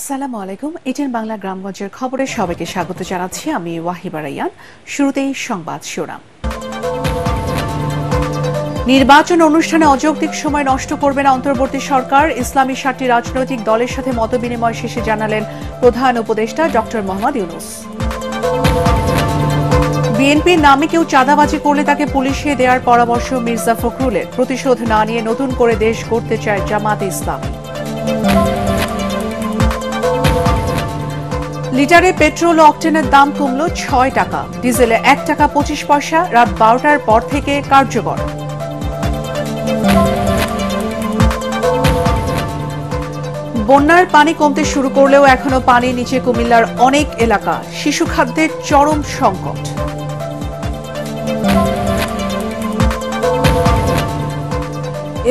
আসসালামু আলাইকুম এটিএন বাংলা গ্রামগঞ্জের খবরে সবাইকে স্বাগত জানাচ্ছি আমি ওয়াহিবা রাইয়ান শুরুতেই সংবাদ শিরোনাম নির্বাচন অনুষ্ঠানে অযৌক্তিক সময় নষ্ট করবে না অন্তর্বর্তী সরকার ইসলামী সাতটি রাজনৈতিক দলের সাথে মতবিনিময় শেষে জানালেন প্রধান উপদেষ্টা ডক্টর মোহাম্মদ ইউনুস বিএনপির নামে কেউ চাঁদাবাজি করলে তাকে পুলিশে দেওয়ার পরামর্শ মির্জা ফখরুলের প্রতিশোধ না নিয়ে নতুন করে দেশ গড়তে চায় জামাত ইসলামী লিটারে পেট্রোল অক্টেনের দাম কমল ছয় টাকা ডিজেলে এক টাকা পঁচিশ পয়সা রাত বারোটার পর থেকে কার্যকর বন্যার পানি কমতে শুরু করলেও এখনো পানি নিচে কুমিল্লার অনেক এলাকা শিশু খাদ্যের চরম সংকট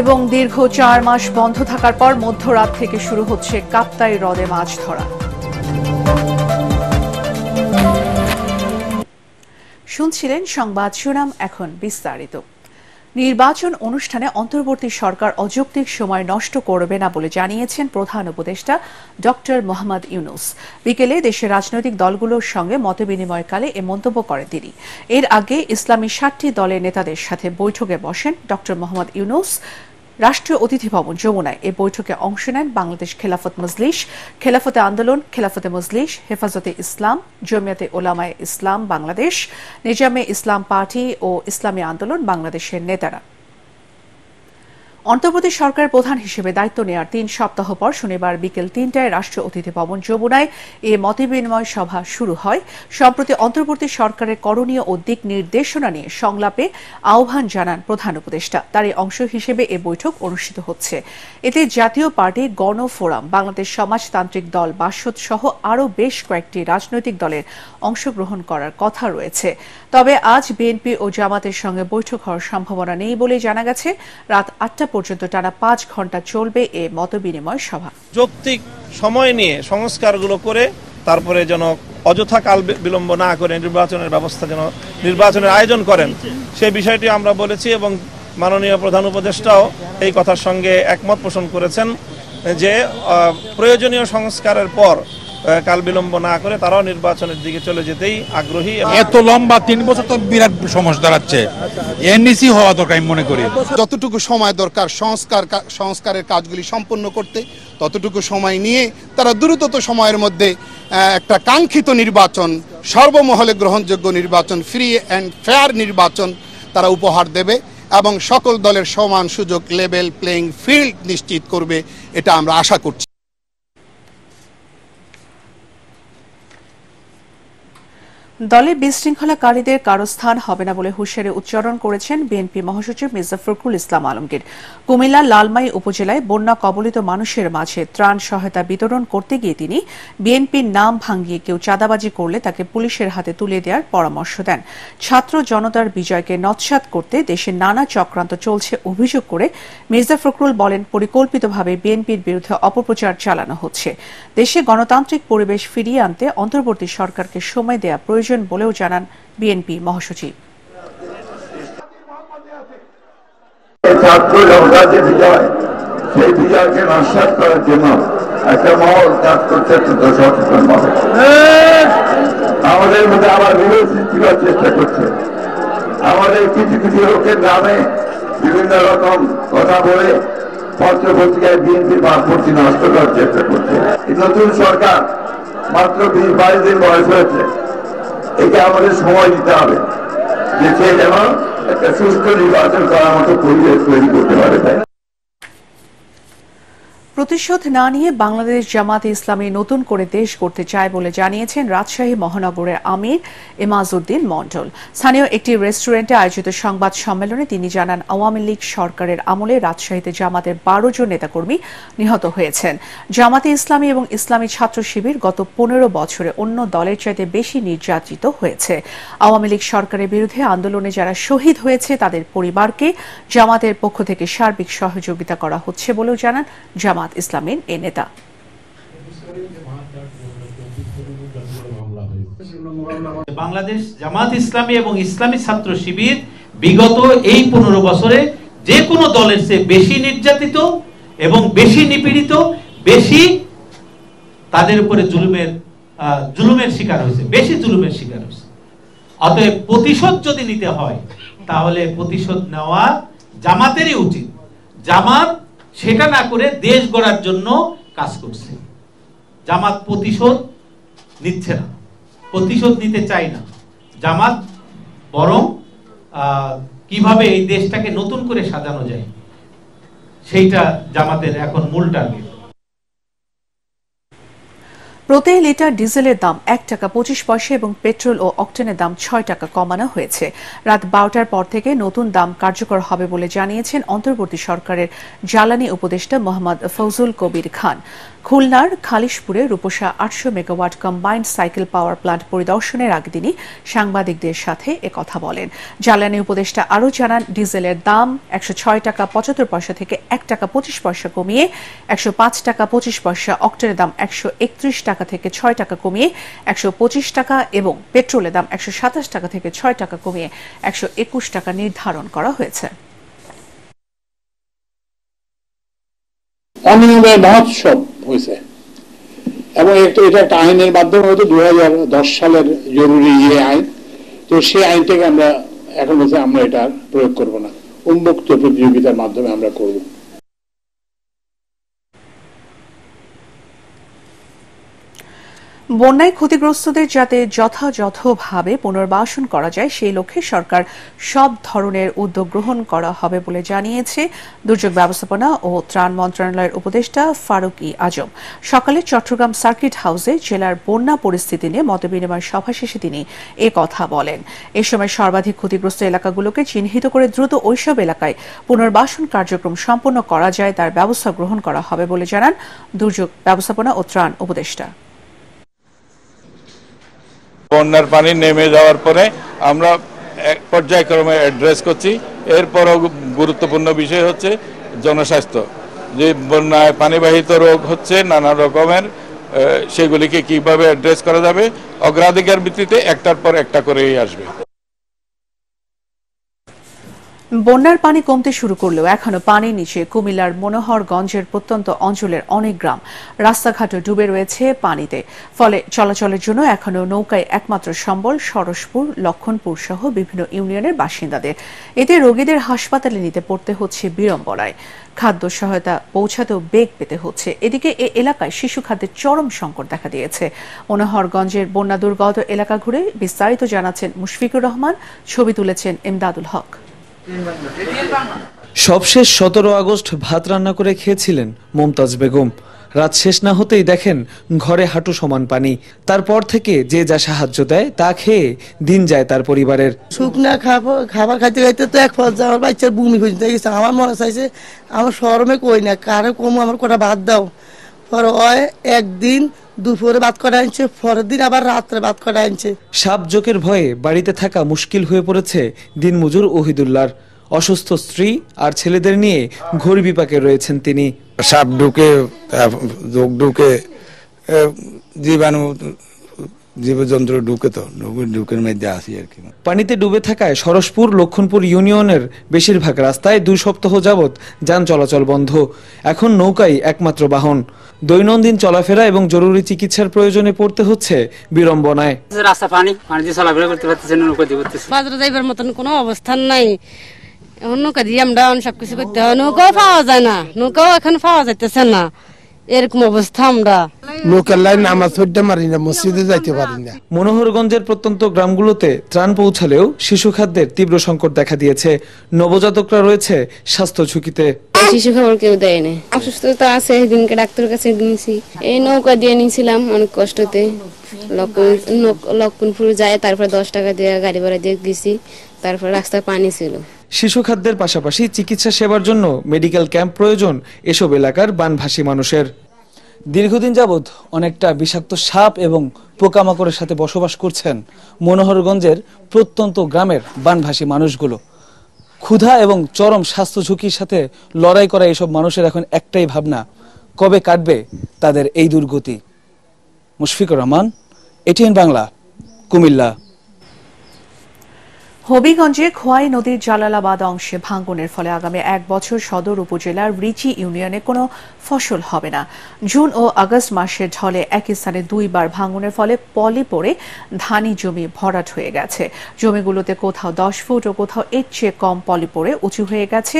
এবং দীর্ঘ চার মাস বন্ধ থাকার পর মধ্যরাত থেকে শুরু হচ্ছে কাপ্তাই হ্রদে মাছ ধরা শুনছিলেন সংবাদ শুনাম এখন বিস্তারিত নির্বাচন অনুষ্ঠানে অন্তর্বর্তী সরকার অযৌক্তিক সময় নষ্ট করবে না বলে জানিয়েছেন প্রধান উপদেষ্টা ডক্টর মোহাম্মদ ইউনুস বিকেলে দেশের রাজনৈতিক দলগুলোর সঙ্গে মতবিনিময়কালে এ মন্তব্য করেন তিনি এর আগে ইসলামী ষাটটি দলের নেতাদের সাথে বৈঠকে বসেন ডক্টর মোহাম্মদ ইউনুস রাষ্ট্রীয় অতিথি ভবন যমুনায় এ বৈঠকে অংশ নেন বাংলাদেশ খেলাফত মজলিস খেলাফতে আন্দোলন খেলাফতে মজলিস হেফাজতে ইসলাম জমিয়াতে ওলামায় ইসলাম বাংলাদেশ নিজামে ইসলাম পার্টি ও ইসলামী আন্দোলন বাংলাদেশের নেতারা অন্তর্বর্তী সরকার প্রধান হিসেবে দায়িত্ব নেওয়ার তিন সপ্তাহ পর শনিবার বিকেল তিনটায় রাষ্ট্র অতিথি ভবন যমুনায় এ মতবিনিময় সভা শুরু হয় সম্প্রতি অন্তর্বর্তী সরকারের করণীয় ও দিক নির্দেশনা নিয়ে সংলাপে আহ্বান জানান প্রধান উপদেষ্টা তার অংশ হিসেবে এ বৈঠক অনুষ্ঠিত হচ্ছে এতে জাতীয় পার্টি গণফোরাম বাংলাদেশ সমাজতান্ত্রিক দল বাসদ সহ আরও বেশ কয়েকটি রাজনৈতিক দলের অংশগ্রহণ করার কথা রয়েছে তবে আজ বিএনপি ও জামাতের সঙ্গে বৈঠক হওয়ার সম্ভাবনা নেই বলে জানা গেছে রাত আটটা পর্যন্ত টানা পাঁচ ঘন্টা চলবে এ মত বিনিময় সভা যৌক্তিক সময় নিয়ে সংস্কারগুলো করে তারপরে যেন অযথা কাল বিলম্ব না করে নির্বাচনের ব্যবস্থা যেন নির্বাচনের আয়োজন করেন সেই বিষয়টি আমরা বলেছি এবং মাননীয় প্রধান উপদেষ্টাও এই কথার সঙ্গে একমত পোষণ করেছেন যে প্রয়োজনীয় সংস্কারের পর কাল বিলম্ব না করে তারাও নির্বাচনের দিকে চলে যেতেই আগ্রহী এত লম্বা তিন বছর তো বিরাট সমস্যা দাঁড়াচ্ছে এনডিসি হওয়া দরকার আমি মনে করি যতটুকু সময় দরকার সংস্কার সংস্কারের কাজগুলি সম্পন্ন করতে ততটুকু সময় নিয়ে তারা দ্রুতত সময়ের মধ্যে একটা কাঙ্ক্ষিত নির্বাচন সর্বমহলে গ্রহণযোগ্য নির্বাচন ফ্রি অ্যান্ড ফেয়ার নির্বাচন তারা উপহার দেবে এবং সকল দলের সমান সুযোগ লেভেল প্লেইং ফিল্ড নিশ্চিত করবে এটা আমরা আশা করছি দলে বিশৃঙ্খলাকারীদের কারো স্থান হবে না বলে হুঁশিয়ারি উচ্চারণ করেছেন বিএনপি মহাসচিব মির্জা ফখরুল ইসলাম আলমগীর কুমিল্লা লালমাই উপজেলায় বন্যা কবলিত মানুষের মাঝে ত্রাণ সহায়তা বিতরণ করতে গিয়ে তিনি বিএনপির নাম ভাঙিয়ে কেউ চাঁদাবাজি করলে তাকে পুলিশের হাতে তুলে দেওয়ার পরামর্শ দেন ছাত্র জনতার বিজয়কে নৎসাত করতে দেশে নানা চক্রান্ত চলছে অভিযোগ করে মির্জা ফখরুল বলেন পরিকল্পিতভাবে বিএনপির বিরুদ্ধে অপপ্রচার চালানো হচ্ছে দেশে গণতান্ত্রিক পরিবেশ ফিরিয়ে আনতে অন্তর্বর্তী সরকারকে সময় দেয়া প্রয়োজন বলেও জানান বিএনপি মহাসচিব আমাদের মধ্যে আবার বিরোধ সৃষ্টি করার চেষ্টা করছে আমাদের কিছু কিছু লোকের নামে বিভিন্ন রকম কথা বলে পত্র পত্রিকায় বিএনপির ভাবমূর্তি নষ্ট করার চেষ্টা করছে নতুন সরকার মাত্র বিশ বাইশ দিন বয়স হয়েছে একে আমাদের সময় দিতে হবে যে সে যেন একটা সুস্থ নির্বাচন করার মতো পরিবেশ তৈরি করতে পারে তাই প্রতিশোধ না নিয়ে বাংলাদেশ জামাতে ইসলামী নতুন করে দেশ করতে চায় বলে জানিয়েছেন রাজশাহী মহানগরের আমির উদ্দিন মন্ডল স্থানীয় একটি রেস্টুরেন্টে আয়োজিত সংবাদ সম্মেলনে তিনি জানান আওয়ামী লীগ সরকারের আমলে রাজশাহীতে জামাতের বারো জন নেতাকর্মী নিহত হয়েছেন জামাতে ইসলামী এবং ইসলামী ছাত্র শিবির গত পনেরো বছরে অন্য দলের চাইতে বেশি নির্যাতিত হয়েছে আওয়ামী লীগ সরকারের বিরুদ্ধে আন্দোলনে যারা শহীদ হয়েছে তাদের পরিবারকে জামাতের পক্ষ থেকে সার্বিক সহযোগিতা করা হচ্ছে বলেও জানান জামাত জামাত ইসলামের এ নেতা বাংলাদেশ জামাত ইসলামী এবং ইসলামী ছাত্র শিবির বিগত এই পনেরো বছরে যে কোনো দলের চেয়ে বেশি নির্যাতিত এবং বেশি নিপীড়িত বেশি তাদের উপরে জুলুমের জুলুমের শিকার হয়েছে বেশি জুলুমের শিকার হয়েছে অতএব প্রতিশোধ যদি নিতে হয় তাহলে প্রতিশোধ নেওয়া জামাতেরই উচিত জামাত সেটা না করে দেশ গড়ার জন্য কাজ করছে জামাত প্রতিশোধ নিচ্ছে না প্রতিশোধ নিতে চায় না জামাত বরং কিভাবে এই দেশটাকে নতুন করে সাজানো যায় সেইটা জামাতের এখন মূল টার্গেট প্রতি লিটার ডিজেলের দাম এক টাকা পঁচিশ পয়সা এবং পেট্রোল ও অক্টেনের দাম ছয় টাকা কমানো হয়েছে রাত বারোটার পর থেকে নতুন দাম কার্যকর হবে বলে জানিয়েছেন অন্তর্বর্তী সরকারের জ্বালানি উপদেষ্টা মোহাম্মদ ফৌজুল কবির খান খুলনার খালিশপুরে রূপসা আটশো megawatt combined cycle power plant পরিদর্শনের আগে তিনি সাংবাদিকদের সাথে কথা বলেন জ্বালানি উপদেষ্টা আরও জানান ডিজেলের দাম একশো ছয় টাকা পঁচাত্তর পয়সা থেকে এক টাকা পঁচিশ পয়সা কমিয়ে একশো পাঁচ টাকা পঁচিশ পয়সা অক্টেনের দাম একশো একত্রিশ টাকা থেকে ছয় টাকা কমিয়ে একশো পঁচিশ টাকা এবং পেট্রোলের দাম একশো সাতাশ টাকা থেকে ছয় টাকা কমিয়ে একশো একুশ টাকা নির্ধারণ করা হয়েছে অনিয়মের মহোৎসব হয়েছে এবং একটা এটা একটা আইনের মাধ্যমে হয়তো দু সালের জরুরি যে আইন তো সেই আইনটাকে আমরা এখন হচ্ছে আমরা এটা প্রয়োগ করব না উন্মুক্ত প্রতিযোগিতার মাধ্যমে আমরা করবো বন্যায় ক্ষতিগ্রস্তদের যাতে যথাযথভাবে পুনর্বাসন করা যায় সেই লক্ষ্যে সরকার সব ধরনের উদ্যোগ গ্রহণ করা হবে বলে জানিয়েছে দুর্যোগ ব্যবস্থাপনা ও ত্রাণ মন্ত্রণালয়ের উপদেষ্টা ই আজম সকালে চট্টগ্রাম সার্কিট হাউসে জেলার বন্যা পরিস্থিতি নিয়ে মতবিনিময় সভা শেষে তিনি একথা কথা বলেন এ সময় সর্বাধিক ক্ষতিগ্রস্ত এলাকাগুলোকে চিহ্নিত করে দ্রুত ওইসব এলাকায় পুনর্বাসন কার্যক্রম সম্পন্ন করা যায় তার ব্যবস্থা গ্রহণ করা হবে বলে জানান দুর্যোগ ব্যবস্থাপনা ও ত্রাণ উপদেষ্টা বন্যার পানি নেমে যাওয়ার পরে আমরা পর্যায়ক্রমে অ্যাড্রেস করছি এরপরও গুরুত্বপূর্ণ বিষয় হচ্ছে জনস্বাস্থ্য যে বন্যায় পানিবাহিত রোগ হচ্ছে নানা রকমের সেগুলিকে কিভাবে অ্যাড্রেস করা যাবে অগ্রাধিকার ভিত্তিতে একটার পর একটা করেই আসবে বন্যার পানি কমতে শুরু করলেও এখনও পানির নিচে কুমিল্লার মনোহরগঞ্জের প্রত্যন্ত অঞ্চলের অনেক গ্রাম রাস্তাঘাটও ডুবে রয়েছে পানিতে ফলে চলাচলের জন্য এখনও নৌকায় একমাত্র সম্বল সরসপুর লক্ষণপুর সহ বিভিন্ন ইউনিয়নের বাসিন্দাদের এতে রোগীদের হাসপাতালে নিতে পড়তে হচ্ছে বিড়ম্বনায় খাদ্য সহায়তা পৌঁছাতেও বেগ পেতে হচ্ছে এদিকে এ এলাকায় শিশু খাদ্যের চরম সংকট দেখা দিয়েছে মনোহরগঞ্জের বন্যা দুর্গত এলাকা ঘুরে বিস্তারিত জানাচ্ছেন মুশফিকুর রহমান ছবি তুলেছেন এমদাদুল হক সবশেষ সতেরো আগস্ট ভাত রান্না করে খেয়েছিলেন মমতাজ বেগম রাত শেষ না হতেই দেখেন ঘরে হাঁটু সমান পানি তারপর থেকে যে যা সাহায্য দেয় তা খেয়ে দিন যায় তার পরিবারের শুকনা খাবার খাবার খাইতে খাইতে তো এক ফল আমার বাচ্চার বমি খুঁজতে গেছে আমার মনে চাইছে আমার শরমে কই না কারো কম আমার কটা বাদ দাও হয় একদিন দুপুরে বাদ করা আনছে পরের দিন আবার রাত্রে বাদ করা আনছে সাপ জোকের ভয়ে বাড়িতে থাকা মুশকিল হয়ে পড়েছে দিনমজুর ওহিদুল্লাহর অসুস্থ স্ত্রী আর ছেলেদের নিয়ে ঘোর বিপাকে রয়েছেন তিনি সাপ ঢুকে ঢুকে জীবাণু ঢুকে তো ঢুকের মধ্যে আসি আর কি পানিতে ডুবে থাকায় সরসপুর লক্ষণপুর ইউনিয়নের বেশিরভাগ রাস্তায় দুই সপ্তাহ যাবৎ যান চলাচল বন্ধ এখন নৌকাই একমাত্র বাহন দৈনন্দিন চলাফেরা এবং জরুরি চিকিৎসার প্রয়োজনে পড়তে হচ্ছে বিড়ম্বনায় রাস্তা পানি পানি দিয়ে চলাফেরা করতে পারতেছে নৌকা দিয়ে বাজারে যাইবার মতন কোনো অবস্থান নাই এখন নৌকা দিয়ে আমরা সবকিছু করতে হয় নৌকাও পাওয়া যায় না নৌকাও এখন পাওয়া যাইতেছে না এরকম অবস্থা আমরা লোকাল লাইন মারি না মসজিদে যাইতে পারি না মনোহরগঞ্জের প্রত্যন্ত গ্রামগুলোতে ত্রাণ পৌঁছালেও শিশু খাদ্যের তীব্র সংকট দেখা দিয়েছে নবজাতকরা রয়েছে স্বাস্থ্য ঝুঁকিতে শিশু খাবার কেউ দেয় না অসুস্থতা আছে সেদিনকে ডাক্তারের কাছে নিয়েছি এই নৌকা দিয়ে নিয়েছিলাম অনেক কষ্টতে লক্ষণ লক্ষণপুর যায় তারপরে দশ টাকা দিয়ে গাড়ি ভাড়া দিয়ে গেছি তারপর রাস্তায় পানি ছিল শিশু খাদ্যের পাশাপাশি চিকিৎসা সেবার জন্য মেডিকেল ক্যাম্প প্রয়োজন এসব এলাকার বানভাসী মানুষের দীর্ঘদিন যাবৎ অনেকটা বিষাক্ত সাপ এবং পোকামাকড়ের সাথে বসবাস করছেন মনোহরগঞ্জের প্রত্যন্ত গ্রামের বানভাসী মানুষগুলো ক্ষুধা এবং চরম স্বাস্থ্য ঝুঁকির সাথে লড়াই করা এসব মানুষের এখন একটাই ভাবনা কবে কাটবে তাদের এই দুর্গতি মুশফিকুর রহমান এটিএন বাংলা কুমিল্লা হবিগঞ্জে খোয়াই নদীর জালালাবাদ অংশে ভাঙ্গনের ফলে আগামী এক বছর সদর উপজেলার রিচি ইউনিয়নে কোনো ফসল হবে না জুন ও আগস্ট মাসে ঢলে একই স্থানে দুইবার ভাঙ্গনের ফলে পলি পড়ে ধানি জমি ভরাট হয়ে গেছে জমিগুলোতে কোথাও দশ ফুট ও কোথাও এর চেয়ে কম পলি পড়ে উঁচু হয়ে গেছে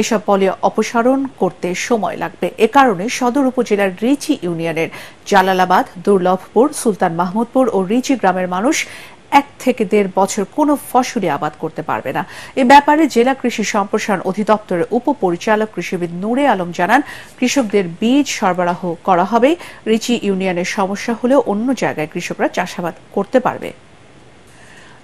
এসব পলি অপসারণ করতে সময় লাগবে এ কারণে সদর উপজেলার রিচি ইউনিয়নের জালালাবাদ দুর্লভপুর সুলতান মাহমুদপুর ও রিচি গ্রামের মানুষ এক থেকে দেড় বছর কোনো ফসলি আবাদ করতে পারবে না এ ব্যাপারে জেলা কৃষি সম্প্রসারণ অধিদপ্তরের উপপরিচালক কৃষিবিদ নূরে আলম জানান কৃষকদের বীজ সরবরাহ করা হবে রিচি ইউনিয়নের সমস্যা হলেও অন্য জায়গায় কৃষকরা চাষাবাদ করতে পারবে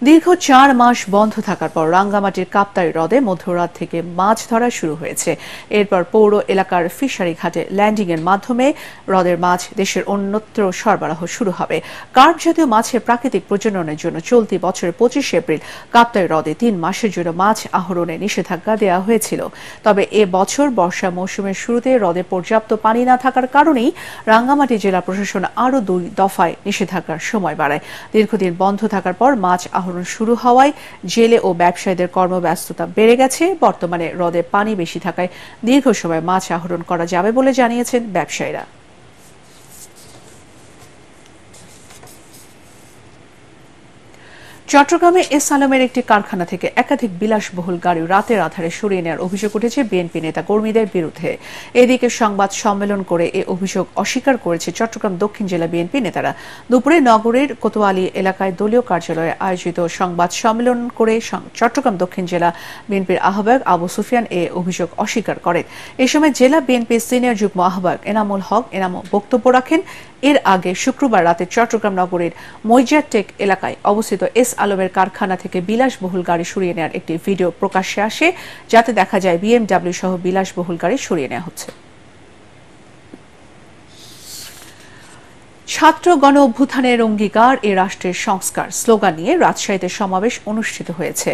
দীর্ঘ চার মাস বন্ধ থাকার পর রাঙ্গামাটির কাপ্তাই হ্রদে মধ্যরাত থেকে মাছ ধরা শুরু হয়েছে এরপর পৌর এলাকার ফিশারি ঘাটে ল্যান্ডিংয়ের মাধ্যমে হ্রদের মাছ দেশের অন্যত্র সরবরাহ শুরু হবে কার্ড জাতীয় মাছের প্রাকৃতিক প্রজননের জন্য চলতি বছরের পঁচিশ এপ্রিল কাপ্তাই হ্রদে তিন মাসের জন্য মাছ আহরণে নিষেধাজ্ঞা দেওয়া হয়েছিল তবে এ বছর বর্ষা মৌসুমের শুরুতে হ্রদে পর্যাপ্ত পানি না থাকার কারণেই রাঙ্গামাটি জেলা প্রশাসন আরও দুই দফায় নিষেধাজ্ঞার সময় বাড়ায় দীর্ঘদিন বন্ধ থাকার পর মাছ আহরণ শুরু হওয়ায় জেলে ও ব্যবসায়ীদের কর্মব্যস্ততা বেড়ে গেছে বর্তমানে হ্রদে পানি বেশি থাকায় দীর্ঘ সময় মাছ আহরণ করা যাবে বলে জানিয়েছেন ব্যবসায়ীরা চট্টগ্রামে এস আলমের একটি কারখানা থেকে একাধিক বিলাসবহুল গাড়ি রাতের আধারে সরিয়ে নেওয়ার অভিযোগ উঠেছে বিএনপি নেতা কর্মীদের বিরুদ্ধে এদিকে সংবাদ সম্মেলন করে এ অভিযোগ অস্বীকার করেছে চট্টগ্রাম দক্ষিণ জেলা বিএনপি নেতারা দুপুরে নগরের কোতোয়ালি এলাকায় দলীয় কার্যালয়ে আয়োজিত সংবাদ সম্মেলন করে চট্টগ্রাম দক্ষিণ জেলা বিএনপির আহ্বায়ক আবু সুফিয়ান এ অভিযোগ অস্বীকার করেন এ সময় জেলা বিএনপির সিনিয়র যুগ্ম আহ্বায়ক এনামুল হক এনামুল বক্তব্য রাখেন এর আগে শুক্রবার রাতে চট্টগ্রাম নগরের মৈজারটেক এলাকায় অবস্থিত এস আলমের কারখানা থেকে বিলাসবহুল গাড়ি সরিয়ে নেওয়ার একটি ভিডিও প্রকাশ্যে আসে যাতে দেখা যায় বিএমডাব্লিউ সহ বিলাসবহুল গাড়ি সরিয়ে নেওয়া হচ্ছে ছাত্র গণ অভ্যুত্থানের অঙ্গীকার এ রাষ্ট্রের সংস্কার স্লোগান নিয়ে রাজশাহীতে সমাবেশ অনুষ্ঠিত হয়েছে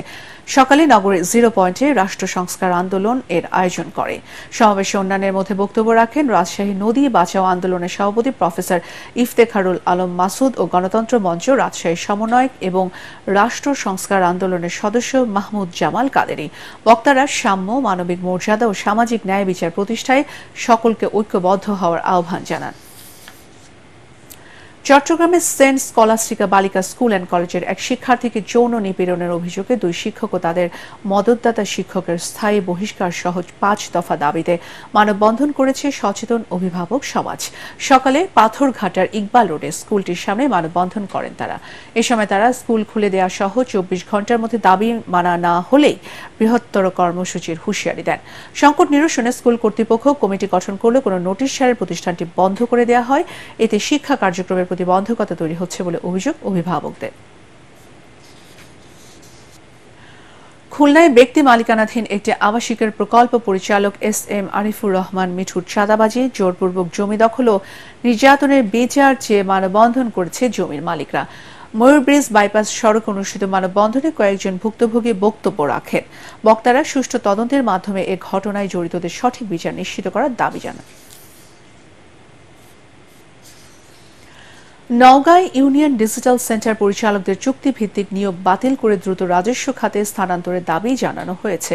সকালে নগরে জিরো পয়েন্টে রাষ্ট্র সংস্কার আন্দোলন এর আয়োজন করে সমাবেশে অন্যান্যের মধ্যে বক্তব্য রাখেন রাজশাহী নদী বাঁচাও আন্দোলনের সভাপতি প্রফেসর ইফতেখারুল আলম মাসুদ ও গণতন্ত্র মঞ্চ রাজশাহী সমন্বয়ক এবং রাষ্ট্র সংস্কার আন্দোলনের সদস্য মাহমুদ জামাল কাদেরি বক্তারা সাম্য মানবিক মর্যাদা ও সামাজিক ন্যায় বিচার প্রতিষ্ঠায় সকলকে ঐক্যবদ্ধ হওয়ার আহ্বান জানান চট্টগ্রামের সেন্ট স্কলাস্টিকা বালিকা স্কুল অ্যান্ড কলেজের এক শিক্ষার্থীকে যৌন নিপীড়নের অভিযোগে দুই শিক্ষক ও তাদের মদতদাতা শিক্ষকের স্থায়ী বহিষ্কার সহ পাঁচ দফা দাবিতে মানববন্ধন করেছে সচেতন অভিভাবক সমাজ সকালে পাথরঘাটার ইকবাল রোডে স্কুলটির সামনে মানববন্ধন করেন তারা এ সময় তারা স্কুল খুলে দেওয়া সহ চব্বিশ ঘন্টার মধ্যে দাবি মানা না হলেই বৃহত্তর কর্মসূচির হুঁশিয়ারি দেন সংকট নিরসনে স্কুল কর্তৃপক্ষ কমিটি গঠন করলে কোনো নোটিশ ছাড়ের প্রতিষ্ঠানটি বন্ধ করে দেওয়া হয় এতে শিক্ষা কার্যক্রমের প্রতিবন্ধকতা তৈরি হচ্ছে বলে অভিযোগ অভিভাবকদের খুলনায় ব্যক্তি মালিকানাধীন একটি আবাসিকের প্রকল্প পরিচালক এস এম আরিফুর রহমান মিঠুর চাঁদাবাজি জোরপূর্বক জমি দখল ও নির্যাতনের বিচার চেয়ে মানববন্ধন করেছে জমির মালিকরা ময়ূরব্রিজ বাইপাস সড়ক অনুষ্ঠিত মানববন্ধনে কয়েকজন ভুক্তভোগী বক্তব্য রাখেন বক্তারা সুষ্ঠু তদন্তের মাধ্যমে এ ঘটনায় জড়িতদের সঠিক বিচার নিশ্চিত করার দাবি জানায় নওগাঁ ইউনিয়ন ডিজিটাল সেন্টার পরিচালকদের চুক্তিভিত্তিক নিয়োগ বাতিল করে দ্রুত রাজস্ব খাতে স্থানান্তরের দাবি জানানো হয়েছে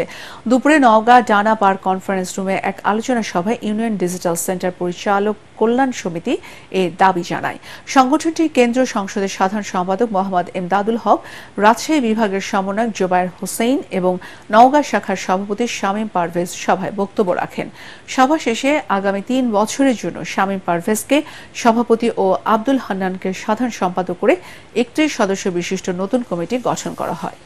দুপুরে নওগাঁ ডানা পার্ক কনফারেন্স রুমে এক আলোচনা সভায় ইউনিয়ন ডিজিটাল সেন্টার পরিচালক কল্যাণ সমিতি এ দাবি জানায় সংগঠনটির কেন্দ্র সংসদের সাধারণ সম্পাদক মোহাম্মদ এমদাদুল হক রাজশাহী বিভাগের সমন্বয়ক জোবায়ের হোসেন এবং নওগাঁ শাখার সভাপতি শামীম পারভেজ সভায় বক্তব্য রাখেন সভা শেষে আগামী তিন বছরের জন্য শামীম পারভেজকে সভাপতি ও আব্দুল হান্নানকে সাধারণ সম্পাদক করে একত্রিশ সদস্য বিশিষ্ট নতুন কমিটি গঠন করা হয়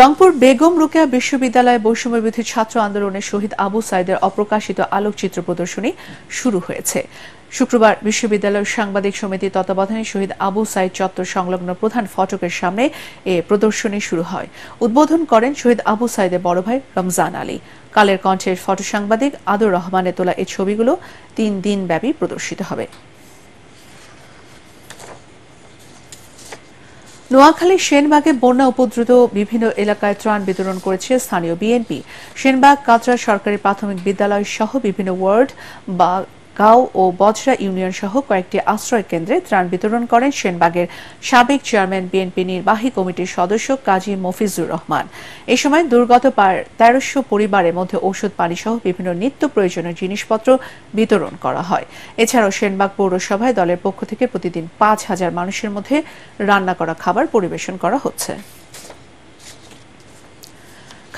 রংপুর বেগম রোকেয়া বিশ্ববিদ্যালয়ে বিরুদ্ধে ছাত্র আন্দোলনে শহীদ আবু সাইদের অপ্রকাশিত আলোকচিত্র প্রদর্শনী শুরু হয়েছে শুক্রবার বিশ্ববিদ্যালয়ের সাংবাদিক সমিতির তত্ত্বাবধানে শহীদ আবু সাইদ চত্বর সংলগ্ন প্রধান ফটকের সামনে এ প্রদর্শনী শুরু হয় উদ্বোধন করেন শহীদ আবু সাইদের বড় ভাই রমজান আলী কালের কণ্ঠের ফটো সাংবাদিক আদর রহমানের তোলা এই ছবিগুলো তিন দিন ব্যাপী প্রদর্শিত হবে নোয়াখালীর সেনবাগে বন্যা উপদ্রুত বিভিন্ন এলাকায় ত্রাণ বিতরণ করেছে স্থানীয় বিএনপি সেনবাগ কাঁচরা সরকারি প্রাথমিক বিদ্যালয় সহ বিভিন্ন ওয়ার্ড বা গাও ও বজরা ইউনিয়ন সহ কয়েকটি আশ্রয় কেন্দ্রে ত্রাণ বিতরণ করেন সেনবাগের সাবেক চেয়ারম্যান বিএনপি নির্বাহী কমিটির সদস্য কাজী মফিজুর রহমান এ সময় দুর্গত তেরোশো পরিবারের মধ্যে ওষুধ পানি সহ বিভিন্ন নিত্য প্রয়োজনীয় জিনিসপত্র বিতরণ করা হয় এছাড়াও সেনবাগ পৌরসভায় দলের পক্ষ থেকে প্রতিদিন পাঁচ হাজার মানুষের মধ্যে রান্না করা খাবার পরিবেশন করা হচ্ছে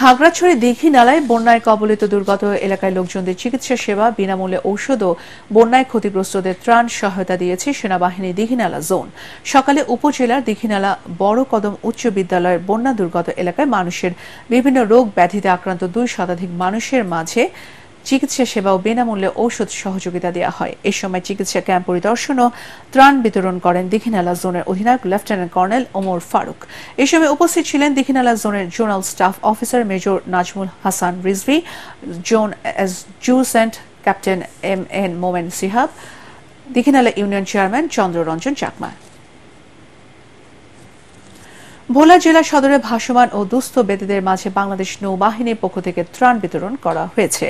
খাগড়াছড়ি দীঘি নালায় বন্যায় কবলিত দুর্গত এলাকায় লোকজনদের চিকিৎসা সেবা বিনামূল্যে ঔষধ ও বন্যায় ক্ষতিগ্রস্তদের ত্রাণ সহায়তা দিয়েছে সেনাবাহিনী দীঘিনালা জোন সকালে উপজেলার দীঘিনালা বড় কদম উচ্চ বিদ্যালয়ের বন্যা দুর্গত এলাকায় মানুষের বিভিন্ন রোগ ব্যাধিতে আক্রান্ত দুই শতাধিক মানুষের মাঝে চিকিৎসা সেবা ও বিনামূল্যে ঔষধ সহযোগিতা দেওয়া হয় এ সময় চিকিৎসা ক্যাম্প পরিদর্শন ও ত্রাণ বিতরণ করেন দীঘিনালা জোনের অধিনায়ক লেফটেন্যান্ট কর্নেল ওমর ফারুক এ সময় উপস্থিত ছিলেন দীঘিনালা জোনের zonal staff officer major Nazmul Hasan Rizvi zone S and captain M N Momen Sihab Dighinala union chairman Chandraranjan Chakma Bhola জেলা সদরে ভাসমান ও দুস্থ বেদেদের মাঝে বাংলাদেশ নৌবাহিনীর পক্ষ থেকে ত্রাণ বিতরণ করা হয়েছে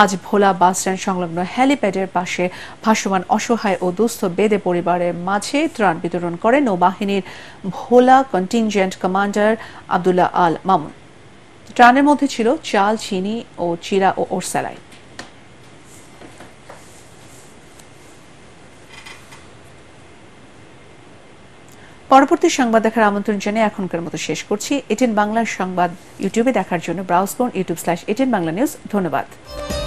আজ ভোলা বাসস্ট্যান্ড সংলগ্ন হ্যালিপ্যাডের পাশে ভাসমান অসহায় ও দুস্থ বেদে পরিবারের মাঝে ত্রাণ বিতরণ করে নৌবাহিনীর ভোলা কন্টিনজেন্ট কমান্ডার আবদুল্লাহ আল মামুন ত্রাণের মধ্যে ছিল চাল চিনি ও চিরা ও ওরসেলাইট পরবর্তী সংবাদ দেখার আমন্ত্রণ জানিয়ে এখনকার মতো শেষ করছি এটেন বাংলার সংবাদ ইউটিউবে দেখার জন্য browse YouTube slash ATN Bangla news ধন্যবাদ